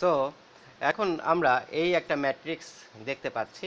So এখন আমরা এই একটা ম্যাট্রিক্স দেখতে পাচ্ছি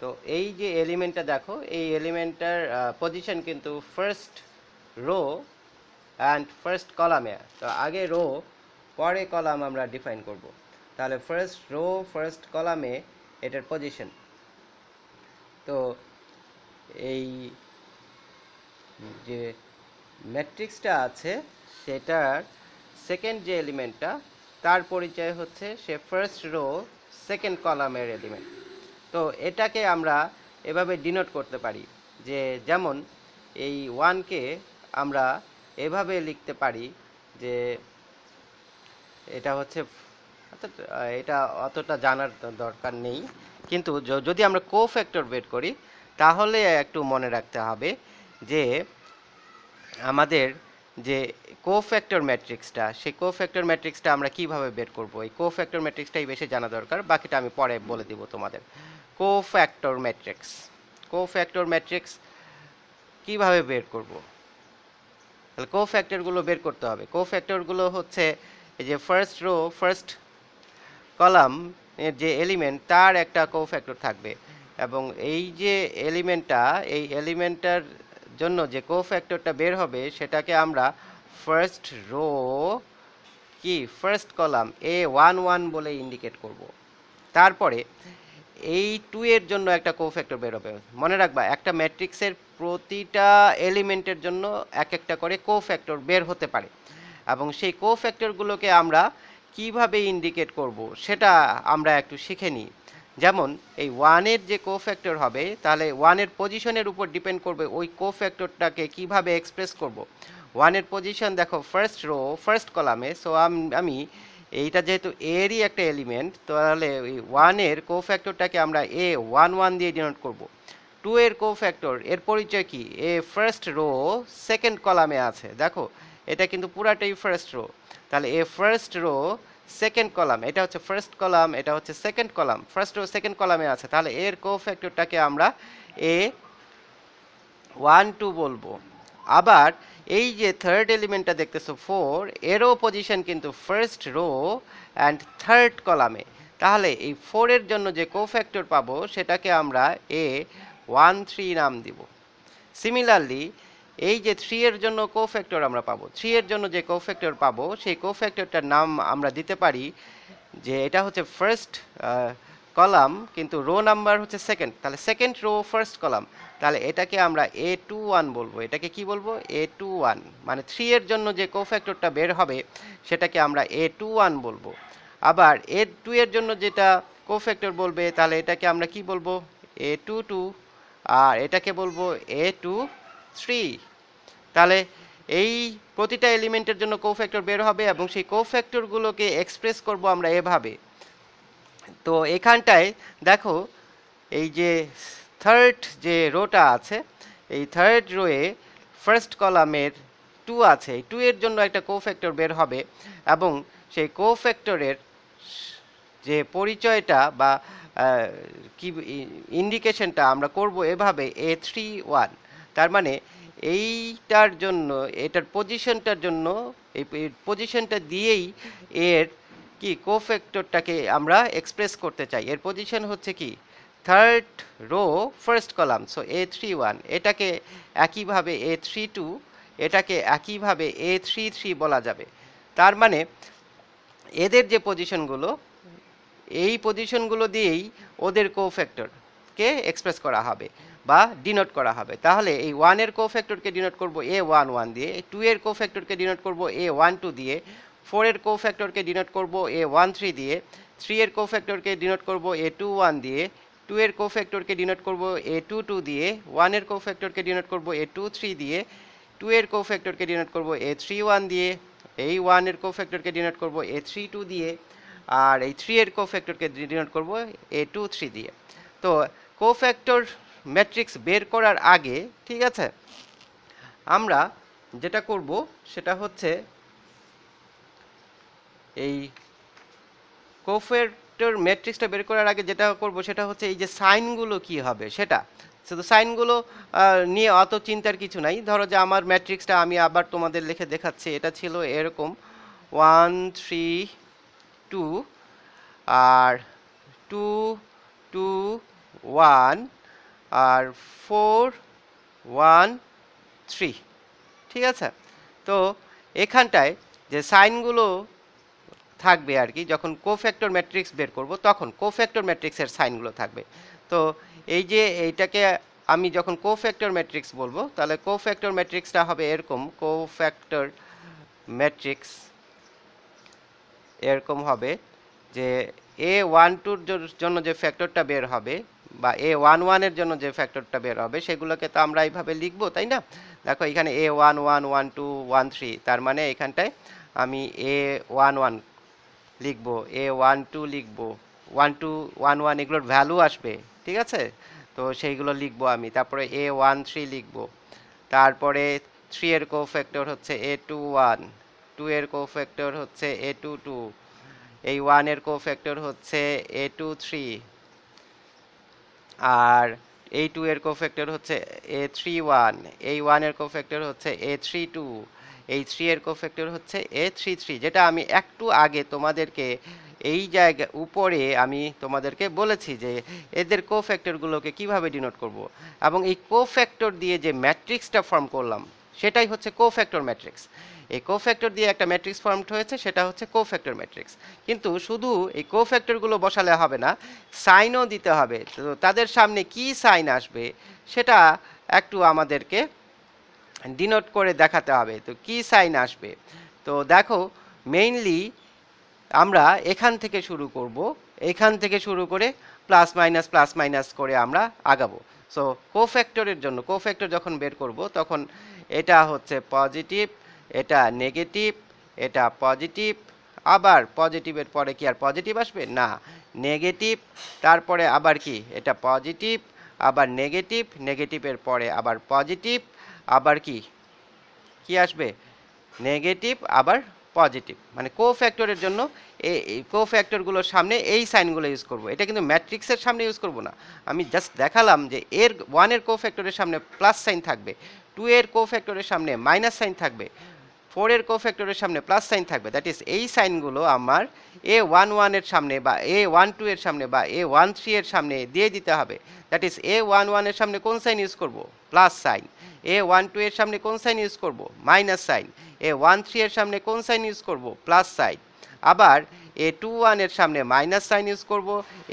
তো এই যে এলিমেন্টটা দেখো এই এলিমেন্টটার পজিশন কিন্তু ফার্স্ট রো অ্যান্ড ফার্স্ট কলামে তো আগে রো পরে কলাম আমরা ডিফাইন করব তাহলে ফার্স্ট রো ফার্স্ট কলামে এটার পজিশন তো এই যে ম্যাট্রিক্সটা আছে সেটার সেকেন্ড যে এলিমেন্টটা তার পরিচয় হচ্ছে সে ফার্স্ট রো সেকেন্ড কলামের এলিমেন্ট তো এটাকে আমরা এভাবে ডিনোট করতে পারি যে যেমন এই ওয়ানকে আমরা এভাবে লিখতে পারি যে এটা হচ্ছে এটা অতটা জানার দরকার নেই কিন্তু যদি আমরা কো ফ্যাক্টর বের করি তাহলে একটু মনে রাখতে হবে যে আমাদের যে কোফ্যাক্টর ম্যাট্রিক্সটা সেই কোফ্যাক্টর ম্যাট্রিক্সটা আমরা কিভাবে বের করব এই কোফ্যাক্টর ম্যাট্রিক্সটাই বেশি জানা দরকার বাকিটা আমি পরে বলে দিব তোমাদের কোফ্যাক্টর ম্যাট্রিক্স কোফ্যাক্টর ম্যাট্রিক্স কিভাবে বের করব তাহলে কোফ্যাক্টরগুলো বের করতে হবে কোফ্যাক্টরগুলো হচ্ছে এই যে ফার্স্ট রো ফার্স্ট কলাম এর যে এলিমেন্ট তার একটা কোফ্যাক্টর থাকবে এবং এই যে এলিমেন্টটা এই এলিমেন্টটার জন্য যে কো ফ্যাক্টরটা বের হবে সেটাকে আমরা ফার্স্ট রো কি first column a one one বলে ইন্ডিকেট করব তারপরে এই টু এর জন্য একটা কো ফ্যাক্টর বের হবে মনে রাখবা একটা ম্যাট্রিক্সের প্রতিটা এলিমেন্টের জন্য এক একটা করে কো ফ্যাক্টর বের হতে পারে এবং সেই কো ফ্যাক্টরগুলোকে আমরা কিভাবে ইন্ডিকেট করব সেটা আমরা একটু শিখে নিই যেমন এই ওয়ানের যে কো ফ্যাক্টর হবে তাহলে ওয়ানের পজিশনের উপর ডিপেন্ড করবে ওই কো ফ্যাক্টরটাকে কীভাবে এক্সপ্রেস করব। ওয়ানের পজিশন দেখো ফার্স্ট রো ফার্স্ট কলামে সো আমি এইটা যেহেতু এরই একটা এলিমেন্ট তাহলে ওই ওয়ানের কো ফ্যাক্টরটাকে আমরা এ ওয়ান ওয়ান দিয়ে ডিনোট করব। টু এর কো ফ্যাক্টর এর পরিচয় কি এ ফার্স্ট রো সেকেন্ড কলামে আছে দেখো এটা কিন্তু পুরাটাই ফার্স্ট রো তাহলে এ ফার্স্ট রো সেকেন্ড কলাম এটা হচ্ছে ফার্স্ট কলাম এটা হচ্ছে সেকেন্ড কলাম ফার্স্ট ও সেকেন্ড কলামে আছে তাহলে এর কো ফ্যাক্টরটাকে আমরা এ ওয়ান টু বলবো আবার এই যে থার্ড এলিমেন্টটা দেখতেছ ফোর এরও পজিশন কিন্তু ফার্স্ট রো অ্যান্ড থার্ড কলামে তাহলে এই ফোরের জন্য যে কো ফ্যাক্টর পাবো সেটাকে আমরা এ ওয়ান থ্রি নাম দিব সিমিলারলি এই যে থ্রি এর জন্য ফ্যাক্টর আমরা পাবো থ্রি এর জন্য যে কো ফ্যাক্টর পাবো সেই কো ফ্যাক্টরটার নাম আমরা দিতে পারি যে এটা হচ্ছে ফার্স্ট কলাম কিন্তু রো নাম্বার হচ্ছে সেকেন্ড তাহলে সেকেন্ড রো ফার্স্ট কলাম তাহলে এটাকে আমরা এ টু ওয়ান বলবো এটাকে কি বলবো এ টু ওয়ান মানে থ্রি এর জন্য যে কো ফ্যাক্টরটা বের হবে সেটাকে আমরা এ টু ওয়ান বলবো আবার এ টু এর জন্য যেটা কো ফ্যাক্টর বলবে তাহলে এটাকে আমরা কি বলবো এ টু টু আর এটাকে বলবো এ টু থ্রি তাহলে এই প্রতিটা এলিমেন্টের জন্য কো ফ্যাক্টর বের হবে এবং সেই কো ফ্যাক্টরগুলোকে এক্সপ্রেস করব আমরা এভাবে তো এখানটায় দেখো এই যে থার্ড যে রোটা আছে এই থার্ড রোয়ে ফার্স্ট কলামের টু আছে এই টু এর জন্য একটা কো ফ্যাক্টর বের হবে এবং সেই কো ফ্যাক্টরের যে পরিচয়টা বা কি ইন্ডিকেশনটা আমরা করব এভাবে এ থ্রি ওয়ান তার মানে এইটার জন্য এটার পজিশনটার জন্য এই পজিশনটা দিয়েই এর কি কোফ্যাক্টরটাকে আমরা এক্সপ্রেস করতে চাই এর পজিশন হচ্ছে কি third row first column so a three one এটাকে একইভাবে এ থ্রি টু এটাকে একইভাবে এ থ্রি থ্রি বলা যাবে তার মানে এদের যে পজিশনগুলো এই পজিশনগুলো দিয়েই ওদের কোফ্যাক্টরকে এক্সপ্রেস করা হবে বা ডিনোট করা হবে তাহলে এই ওয়ানের কোফ্যাক্টরকে ডিনোট করব এ ওয়ান ওয়ান দিয়ে টু এর কোফ্যাক্টরকে ডিনোট করব এ ওয়ান টু দিয়ে ফোর এর কোফ্যাক্টরকে ডিনোট করব এ ওয়ান থ্রি দিয়ে থ্রি এর কোফ্যাক্টরকে ডিনোট করব এ টু ওয়ান দিয়ে টু এর কোফ্যাক্টরকে ডিনোট করব এ টু টু দিয়ে ওয়ানের কোফ্যাক্টরকে ডিনোট করব এ টু থ্রি দিয়ে টু এর কোফ্যাক্টরকে ডিনোট করব এ থ্রি ওয়ান দিয়ে এই ওয়ানের কোফ্যাক্টরকে ডিনোট করব এ থ্রি টু দিয়ে আর এই থ্রি এর কোফ্যাক্টরকে ডিনোট করব এ টু থ্রি দিয়ে তো কোফ্যাক্টর ম্যাট্রিক্স বের করার আগে ঠিক আছে আমরা যেটা করব সেটা হচ্ছে এই কোফেক্টর ম্যাট্রিক্সটা বের করার আগে যেটা করব সেটা হচ্ছে এই যে সাইনগুলো কি হবে সেটা শুধু সাইনগুলো নিয়ে অত চিন্তার কিছু নাই ধরো যে আমার ম্যাট্রিক্সটা আমি আবার তোমাদের লিখে দেখাচ্ছি এটা ছিল এরকম ওয়ান থ্রি টু আর টু টু ওয়ান আর ফোর ওয়ান থ্রি ঠিক আছে তো এখানটায় যে সাইনগুলো থাকবে আর কি যখন কোফ্যাক্টর ম্যাট্রিক্স বের করব তখন কোফ্যাক্টর ম্যাট্রিক্সের সাইনগুলো থাকবে তো এই যে এইটাকে আমি যখন কোফ্যাক্টর ম্যাট্রিক্স বলবো তাহলে কোফ্যাক্টর ম্যাট্রিক্সটা হবে এরকম কোফ্যাক্টর ম্যাট্রিক্স এরকম হবে যে এ ওয়ান টুর জন্য যে ফ্যাক্টরটা বের হবে বা এ ওয়ান ওয়ানের জন্য যে ফ্যাক্টরটা বের হবে সেগুলোকে তো আমরা এইভাবে লিখব তাই না দেখো এখানে a one one one two one three তার মানে এখানটায় আমি এ ওয়ান ওয়ান লিখব এ ওয়ান টু লিখব ওয়ান টু ওয়ান ওয়ান এগুলোর ভ্যালু আসবে ঠিক আছে তো সেইগুলো লিখব আমি তারপরে এ ওয়ান থ্রি লিখব তারপরে থ্রি এর কো ফ্যাক্টর হচ্ছে এ টু ওয়ান টু এর কো ফ্যাক্টর হচ্ছে এ টু টু এই ওয়ানের কো ফ্যাক্টর হচ্ছে এ টু থ্রি আর এ টু এর কোফ্যাক্টর হচ্ছে এ থ্রি ওয়ান এই ওয়ানের কোফ্যাক্টর হচ্ছে এ থ্রি টু এই থ্রি এর কোফ্যাক্টর হচ্ছে এ থ্রি থ্রি যেটা আমি একটু আগে তোমাদেরকে এই জায়গা উপরে আমি তোমাদেরকে বলেছি যে এদের কোফ্যাক্টরগুলোকে কিভাবে ডিনোট করব এবং এই কোফ্যাক্টর দিয়ে যে ম্যাট্রিক্সটা ফর্ম করলাম সেটাই হচ্ছে কোফ্যাক্টর ম্যাট্রিক্স এই কোফ্যাক্টর দিয়ে একটা ম্যাট্রিক্স ফর্মড হয়েছে সেটা হচ্ছে কোফ্যাক্টর ম্যাট্রিক্স কিন্তু শুধু এই কোফ্যাক্টরগুলো বসালে হবে না সাইনও দিতে হবে তো তাদের সামনে কি সাইন আসবে সেটা একটু আমাদেরকে ডিনোট করে দেখাতে হবে তো কি সাইন আসবে তো দেখো মেইনলি আমরা এখান থেকে শুরু করব এখান থেকে শুরু করে প্লাস মাইনাস প্লাস মাইনাস করে আমরা আগাবো সো কোফ্যাক্টরের জন্য কোফ্যাক্টর যখন বের করব তখন এটা হচ্ছে পজিটিভ এটা নেগেটিভ এটা পজিটিভ আবার পজিটিভের পরে কি আর পজিটিভ আসবে না নেগেটিভ তারপরে আবার কি এটা পজিটিভ আবার নেগেটিভ নেগেটিভের পরে আবার পজিটিভ আবার কি কি আসবে নেগেটিভ আবার পজিটিভ মানে কো ফ্যাক্টরের জন্য এই কো ফ্যাক্টরগুলোর সামনে এই সাইনগুলো ইউজ করব এটা কিন্তু ম্যাট্রিক্সের সামনে ইউজ করব না আমি জাস্ট দেখালাম যে এর ওয়ানের কো ফ্যাক্টরের সামনে প্লাস সাইন থাকবে টু এর কোফ্যাক্টরের সামনে মাইনাস সাইন থাকবে ফোর এর কোফ্যাক্টরের সামনে প্লাস সাইন থাকবে দ্যাট ইজ এই সাইনগুলো আমার এ ওয়ান ওয়ানের সামনে বা এ ওয়ান টু এর সামনে বা এ ওয়ান থ্রি এর সামনে দিয়ে দিতে হবে দ্যাট ইজ এ ওয়ান ওয়ানের সামনে কোন সাইন ইউজ করব plus sign a one two এর সামনে কোন সাইন ইউজ করব minus sign a one three এর সামনে কোন সাইন ইউজ করব প্লাস সাইন আবার এ টু ওয়ানের সামনে মাইনাস সাইন ইউজ করব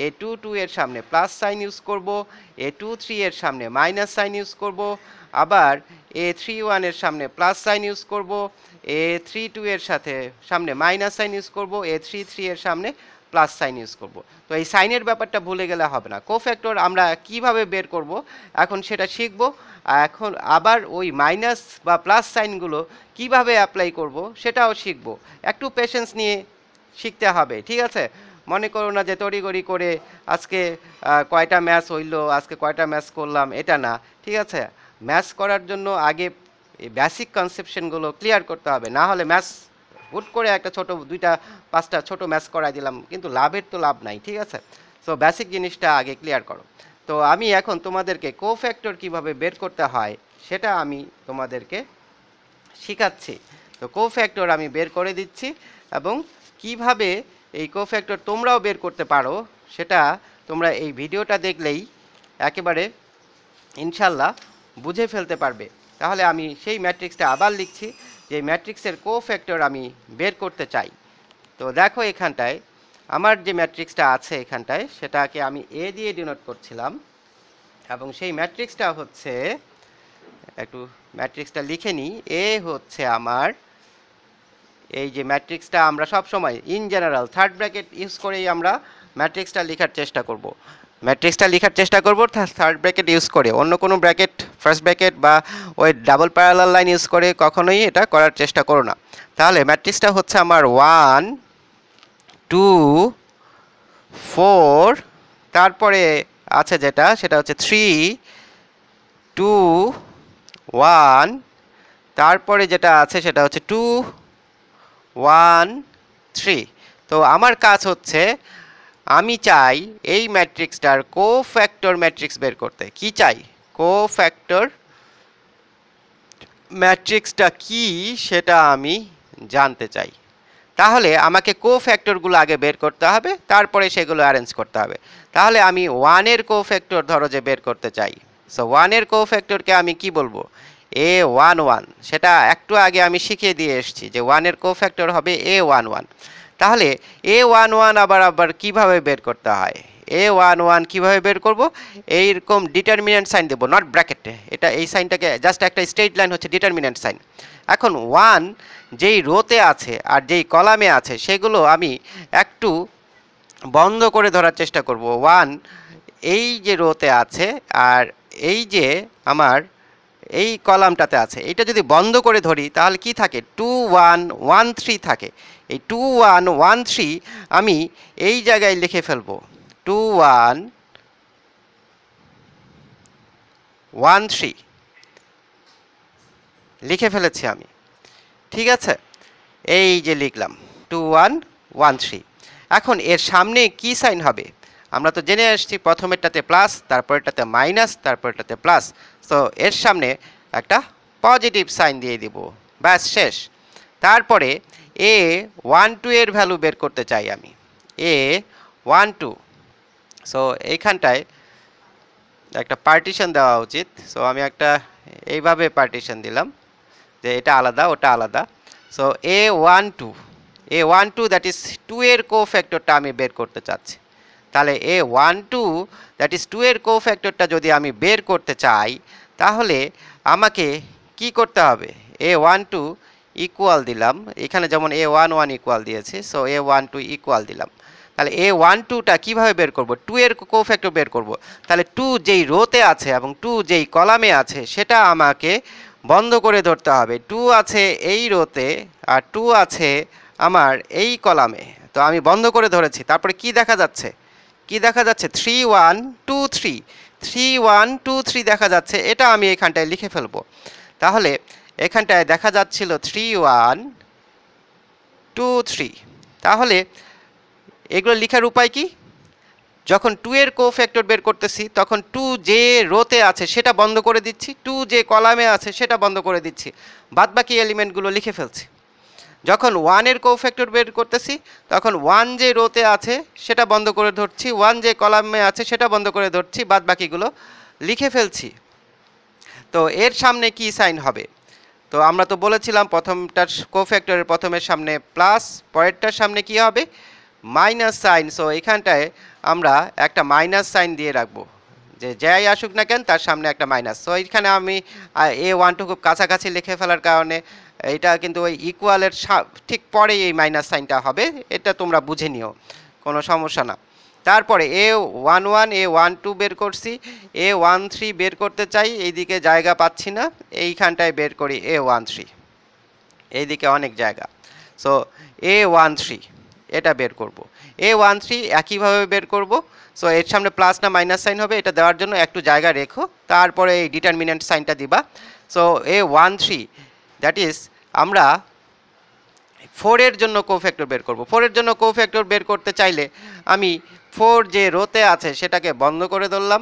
এ টু টু এর সামনে প্লাস সাইন ইউজ করব এ টু থ্রি এর সামনে মাইনাস সাইন ইউজ করব আবার এ থ্রি ওয়ানের সামনে প্লাস সাইন ইউজ করব এ থ্রি টু এর সাথে সামনে মাইনাস সাইন ইউজ করব এ থ্রি থ্রি এর সামনে প্লাস সাইন ইউজ করব তো এই সাইনের ব্যাপারটা ভুলে গেলে হবে না কো ফ্যাক্টর আমরা কিভাবে বের করব এখন সেটা শিখব এখন আবার ওই মাইনাস বা প্লাস সাইনগুলো কিভাবে অ্যাপ্লাই করব সেটাও শিখব একটু পেশেন্স নিয়ে শিখতে হবে ঠিক আছে মনে করো না যে তড়িগড়ি করে আজকে কয়টা ম্যাচ হইলো আজকে কয়টা ম্যাচ করলাম এটা না ঠিক আছে ম্যাচ করার জন্য আগে বেসিক কনসেপশনগুলো ক্লিয়ার করতে হবে না হলে ম্যাচ হুট করে একটা ছোট দুইটা পাঁচটা ছোট ম্যাচ করাই দিলাম কিন্তু লাভের তো লাভ নাই ঠিক আছে সো বেসিক জিনিসটা আগে ক্লিয়ার করো তো আমি এখন তোমাদেরকে কো ফ্যাক্টর কীভাবে বের করতে হয় সেটা আমি তোমাদেরকে শেখাচ্ছি তো কো ফ্যাক্টর আমি বের করে দিচ্ছি এবং কিভাবে এই কো ফ্যাক্টর তোমরাও বের করতে পারো সেটা তোমরা এই ভিডিওটা দেখলেই একেবারে ইনশাল্লাহ বুঝে ফেলতে পারবে তাহলে আমি সেই ম্যাট্রিক্সটা আবার লিখছি যে ম্যাট্রিক্সের কো ফ্যাক্টর আমি বের করতে চাই তো দেখো এখানটায় আমার যে ম্যাট্রিক্সটা আছে এখানটায় সেটাকে আমি এ দিয়ে ডিনোট করছিলাম এবং সেই ম্যাট্রিক্সটা হচ্ছে একটু ম্যাট্রিক্সটা লিখে নিই এ হচ্ছে আমার এই যে ম্যাট্রিক্সটা আমরা সব সময় in general third bracket use করেই আমরা ম্যাট্রিক্সটা লেখার চেষ্টা করব ম্যাট্রিক্সটা লেখার চেষ্টা করব থার্ড ব্র্যাকেট ইউজ করে অন্য কোনো ব্র্যাকেট ফার্স্ট ব্র্যাকেট বা ওই ডাবল প্যারালাল লাইন ইউজ করে কখনোই এটা করার চেষ্টা করো না তাহলে ম্যাট্রিক্সটা হচ্ছে আমার ওয়ান টু ফোর তারপরে আছে যেটা সেটা হচ্ছে থ্রি টু ওয়ান তারপরে যেটা আছে সেটা হচ্ছে টু ওয়ান থ্রি তো আমার কাজ হচ্ছে আমি চাই এই ম্যাট্রিক্সটার কো ফ্যাক্টর ম্যাট্রিক্স বের করতে কি চাই কো ফ্যাক্টর ম্যাট্রিক্সটা কি সেটা আমি জানতে চাই তাহলে আমাকে কো ফ্যাক্টরগুলো আগে বের করতে হবে তারপরে সেগুলো অ্যারেঞ্জ করতে হবে তাহলে আমি ওয়ানের কো ফ্যাক্টর ধরো যে বের করতে চাই সো ওয়ানের কো ফ্যাক্টরকে আমি কি বলবো এ ওয়ান ওয়ান সেটা একটু আগে আমি শিখিয়ে দিয়ে এসেছি যে ওয়ানের কো ফ্যাক্টর হবে এ ওয়ান ওয়ান তাহলে এ ওয়ান ওয়ান আবার আবার কিভাবে বের করতে হয় এ ওয়ান ওয়ান কীভাবে বের করবো এইরকম ডিটারমিনেন্ট সাইন দেবো নট ব্র্যাকেট এটা এই সাইনটাকে জাস্ট একটা স্ট্রেট লাইন হচ্ছে ডিটারমিনেন্ট সাইন এখন ওয়ান যেই রোতে আছে আর যেই কলামে আছে সেগুলো আমি একটু বন্ধ করে ধরার চেষ্টা করব ওয়ান এই যে রোতে আছে আর এই যে আমার এই কলামটাতে আছে এটা যদি বন্ধ করে ধরি তাহলে কি থাকে টু ওয়ান ওয়ান থ্রি থাকে এই টু ওয়ান ওয়ান থ্রি আমি এই জায়গায় লিখে ফেলব টু ওয়ান ওয়ান থ্রি লিখে ফেলেছি আমি ঠিক আছে এই যে লিখলাম টু ওয়ান ওয়ান থ্রি এখন এর সামনে কি সাইন হবে আমরা তো জেনে আসছি প্রথমেরটাতে প্লাস তারপরেরটাতে মাইনাস তারপরেরটাতে প্লাস তো এর সামনে একটা পজিটিভ সাইন দিয়ে দিব ব্যাস শেষ তারপরে এ ওয়ান টু এর ভ্যালু বের করতে চাই আমি এ ওয়ান টু সো এইখানটায় একটা পার্টিশন দেওয়া উচিত সো আমি একটা এইভাবে পার্টিশন দিলাম যে এটা আলাদা ওটা আলাদা so a one two a one two that is two এর কো ফ্যাক্টরটা আমি বের করতে চাচ্ছি তাহলে a one two that is two এর কো ফ্যাক্টরটা যদি আমি বের করতে চাই তাহলে আমাকে কি করতে হবে এ ওয়ান টু ইকুয়াল দিলাম এখানে যেমন এ ওয়ান ওয়ান ইকুয়াল দিয়েছে so a one two equal দিলাম তাহলে এ ওয়ান টুটা কীভাবে বের করব টু এর কো ফ্যাক্টর বের করব তাহলে টু যেই রোতে আছে এবং টু যেই কলামে আছে সেটা আমাকে বন্ধ করে ধরতে হবে টু আছে এই রোতে আর টু আছে আমার এই কলামে তো আমি বন্ধ করে ধরেছি তারপরে কি দেখা যাচ্ছে কি দেখা যাচ্ছে three one two three three one two three দেখা যাচ্ছে এটা আমি এখানটায় লিখে ফেলবো তাহলে এখানটায় দেখা যাচ্ছিল থ্রি ওয়ান টু থ্রি তাহলে এগুলো লেখার উপায় কি যখন টু এর কো ফ্যাক্টর বের করতেছি তখন টু যে রোতে আছে সেটা বন্ধ করে দিচ্ছি টু যে কলামে আছে সেটা বন্ধ করে দিচ্ছি বাদবাকি এলিমেন্টগুলো লিখে ফেলছি যখন ওয়ানের কো ফ্যাক্টর বের করতেছি তখন ওয়ান যে রোতে আছে সেটা বন্ধ করে ধরছি ওয়ান যে কলামে আছে সেটা বন্ধ করে ধরছি বাদ বাকিগুলো লিখে ফেলছি তো এর সামনে কি সাইন হবে তো আমরা তো বলেছিলাম প্রথমটার কো ফ্যাক্টরের প্রথমের সামনে প্লাস পরেরটার সামনে কি হবে মাইনাস সাইন সো এখানটায় আমরা একটা মাইনাস সাইন দিয়ে রাখবো যে যাই আসুক না কেন তার সামনে একটা মাইনাস সো এখানে আমি এ ওয়ানটুকু খুব কাছাকাছি লিখে ফেলার কারণে এটা কিন্তু ওই ইকুয়ালের ঠিক পরে এই মাইনাস সাইনটা হবে এটা তোমরা বুঝে নিও কোনো সমস্যা না তারপরে a one one a one two বের করছি এ ওয়ান থ্রি বের করতে চাই এইদিকে জায়গা পাচ্ছি না এইখানটায় বের করি এ ওয়ান থ্রি এইদিকে অনেক জায়গা সো এ ওয়ান থ্রি এটা বের করব এ ওয়ান থ্রি একইভাবে বের করব সো এর সামনে প্লাস না মাইনাস সাইন হবে এটা দেওয়ার জন্য একটু জায়গা রেখো তারপরে এই ডিটারমিনেন্ট সাইনটা দিবা so a one three that is আমরা ফোরের জন্য ফ্যাক্টর বের করব ফোরের জন্য ফ্যাক্টর বের করতে চাইলে আমি ফোর যে রোতে আছে সেটাকে বন্ধ করে ধরলাম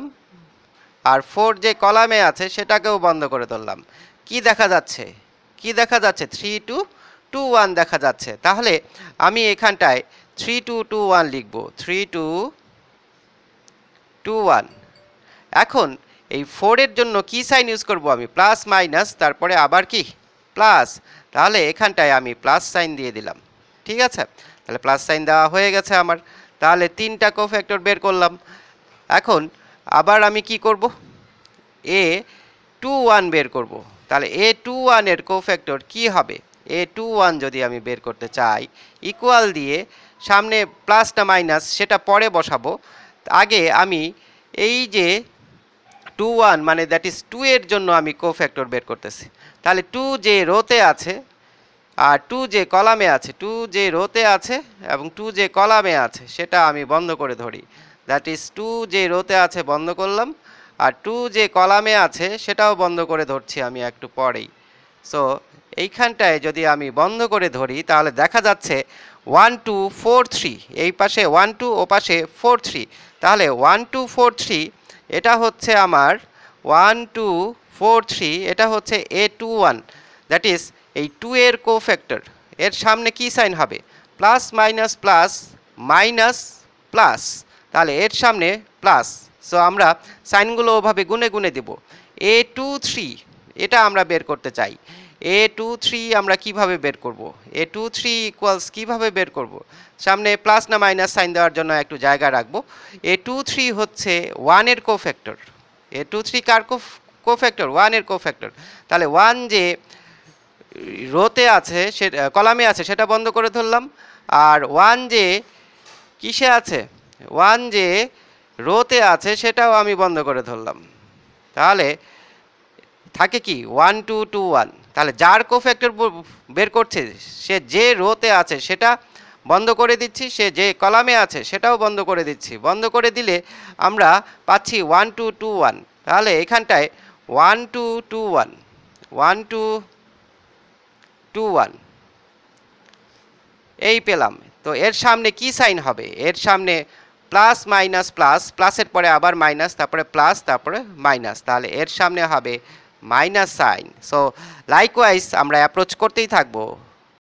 আর ফোর যে কলামে আছে সেটাকেও বন্ধ করে ধরলাম কি দেখা যাচ্ছে কি দেখা যাচ্ছে থ্রি টু টু ওয়ান দেখা যাচ্ছে তাহলে আমি এখানটায় থ্রি টু টু ওয়ান লিখব থ্রি টু টু ওয়ান এখন এই ফোরের জন্য কি সাইন ইউজ করব আমি প্লাস মাইনাস তারপরে আবার কি প্লাস তাহলে এখানটায় আমি প্লাস সাইন দিয়ে দিলাম ঠিক আছে তাহলে প্লাস সাইন দেওয়া হয়ে গেছে আমার তাহলে তিনটা ফ্যাক্টর বের করলাম এখন আবার আমি কি করব এ টু ওয়ান বের করব তাহলে এ টু ওয়ানের ফ্যাক্টর কী হবে এ টু ওয়ান যদি আমি বের করতে চাই ইকুয়াল দিয়ে সামনে প্লাসটা মাইনাস সেটা পরে বসাবো আগে আমি এই যে টু ওয়ান মানে দ্যাট ইজ টু এর জন্য আমি ফ্যাক্টর বের করতেছি তাহলে টু যে রোতে আছে আর টু যে কলামে আছে টু যে রোতে আছে এবং টু যে কলামে আছে সেটা আমি বন্ধ করে ধরি দ্যাট ইজ টু যে রোতে আছে বন্ধ করলাম আর টু যে কলামে আছে সেটাও বন্ধ করে ধরছি আমি একটু পরেই সো এইখানটায় যদি আমি বন্ধ করে ধরি তাহলে দেখা যাচ্ছে ওয়ান টু ফোর থ্রি এই পাশে ওয়ান টু ও পাশে ফোর থ্রি তাহলে ওয়ান টু ফোর থ্রি এটা হচ্ছে আমার ওয়ান টু ফোর থ্রি এটা হচ্ছে a two one that is এই টু এর কো ফ্যাক্টর এর সামনে কি সাইন হবে plus minus plus minus plus তাহলে এর সামনে প্লাস সো আমরা সাইনগুলো ওভাবে গুনে গুনে দেব এ টু থ্রি এটা আমরা বের করতে চাই এ টু থ্রি আমরা কিভাবে বের করব এ টু থ্রি ইকুয়ালস কীভাবে বের করব সামনে প্লাস না মাইনাস সাইন দেওয়ার জন্য একটু জায়গা রাখবো এ টু থ্রি হচ্ছে ওয়ানের cofactor a two three কার কো কোফ্যাক্টর ওয়ানের কোফ্যাক্টর তাহলে ওয়ান যে রোতে আছে সে কলামে আছে সেটা বন্ধ করে ধরলাম আর ওয়ান যে কিসে আছে ওয়ান যে রোতে আছে সেটাও আমি বন্ধ করে ধরলাম তাহলে থাকে কি ওয়ান টু টু ওয়ান তাহলে যার কোফ্যাক্টর বের করছে সে যে রোতে আছে সেটা বন্ধ করে দিচ্ছি সে যে কলামে আছে সেটাও বন্ধ করে দিচ্ছি বন্ধ করে দিলে আমরা পাচ্ছি ওয়ান টু টু ওয়ান তাহলে এখানটায় one two two one one two two one এই পেলাম তো এর সামনে কি সাইন হবে এর সামনে প্লাস মাইনাস প্লাস প্লাসের পরে আবার মাইনাস তারপরে প্লাস তারপরে মাইনাস তাহলে এর সামনে হবে মাইনাস সাইন সো লাইকওয়াইজ আমরা অ্যাপ্রোচ করতেই থাকবো